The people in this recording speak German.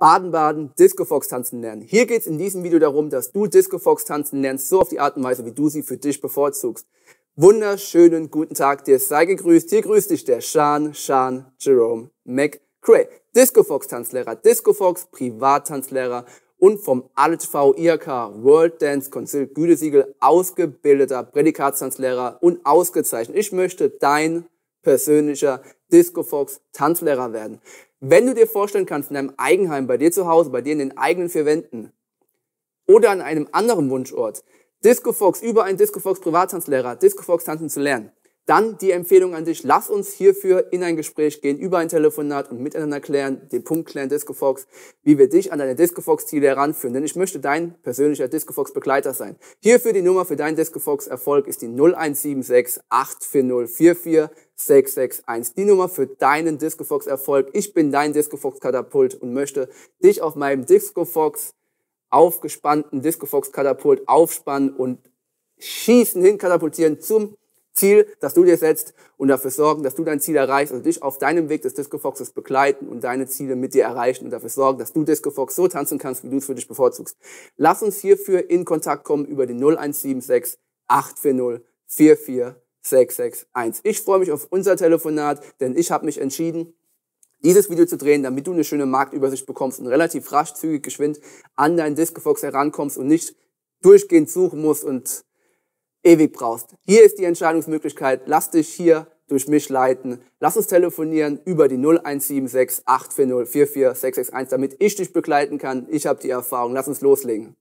Baden-Baden, Disco-Fox tanzen lernen. Hier geht's in diesem Video darum, dass du Disco-Fox tanzen lernst, so auf die Art und Weise, wie du sie für dich bevorzugst. Wunderschönen guten Tag dir, sei gegrüßt. Hier grüßt dich der Sean, Sean Jerome McCray. Disco-Fox-Tanzlehrer, Disco-Fox-Privattanzlehrer und vom ALTV IRK World Dance Council Gütesiegel ausgebildeter Prädikatstanzlehrer und ausgezeichnet. Ich möchte dein persönlicher Disco-Fox-Tanzlehrer werden. Wenn du dir vorstellen kannst, in deinem Eigenheim, bei dir zu Hause, bei dir in den eigenen vier Wänden oder an einem anderen Wunschort, Discofox über einen Discofox Privattanzlehrer, Discofox tanzen zu lernen, dann die Empfehlung an dich, lass uns hierfür in ein Gespräch gehen, über ein Telefonat und miteinander klären, den Punkt klären, DiscoFox, wie wir dich an deine DiscoFox-Ziele heranführen. Denn ich möchte dein persönlicher DiscoFox-Begleiter sein. Hierfür die Nummer für deinen DiscoFox-Erfolg ist die 0176 840 44661 Die Nummer für deinen DiscoFox-Erfolg. Ich bin dein DiscoFox-Katapult und möchte dich auf meinem DiscoFox aufgespannten DiscoFox-Katapult aufspannen und schießen hin katapultieren zum Ziel, das du dir setzt und dafür sorgen, dass du dein Ziel erreichst, also dich auf deinem Weg des Disco Foxes begleiten und deine Ziele mit dir erreichen und dafür sorgen, dass du Disco Fox so tanzen kannst, wie du es für dich bevorzugst. Lass uns hierfür in Kontakt kommen über die 0176 840 44661. Ich freue mich auf unser Telefonat, denn ich habe mich entschieden, dieses Video zu drehen, damit du eine schöne Marktübersicht bekommst und relativ rasch, zügig, geschwind an deinen Discofox herankommst und nicht durchgehend suchen musst und ewig brauchst. Hier ist die Entscheidungsmöglichkeit. Lass dich hier durch mich leiten. Lass uns telefonieren über die 0176 840 44661, damit ich dich begleiten kann. Ich habe die Erfahrung. Lass uns loslegen.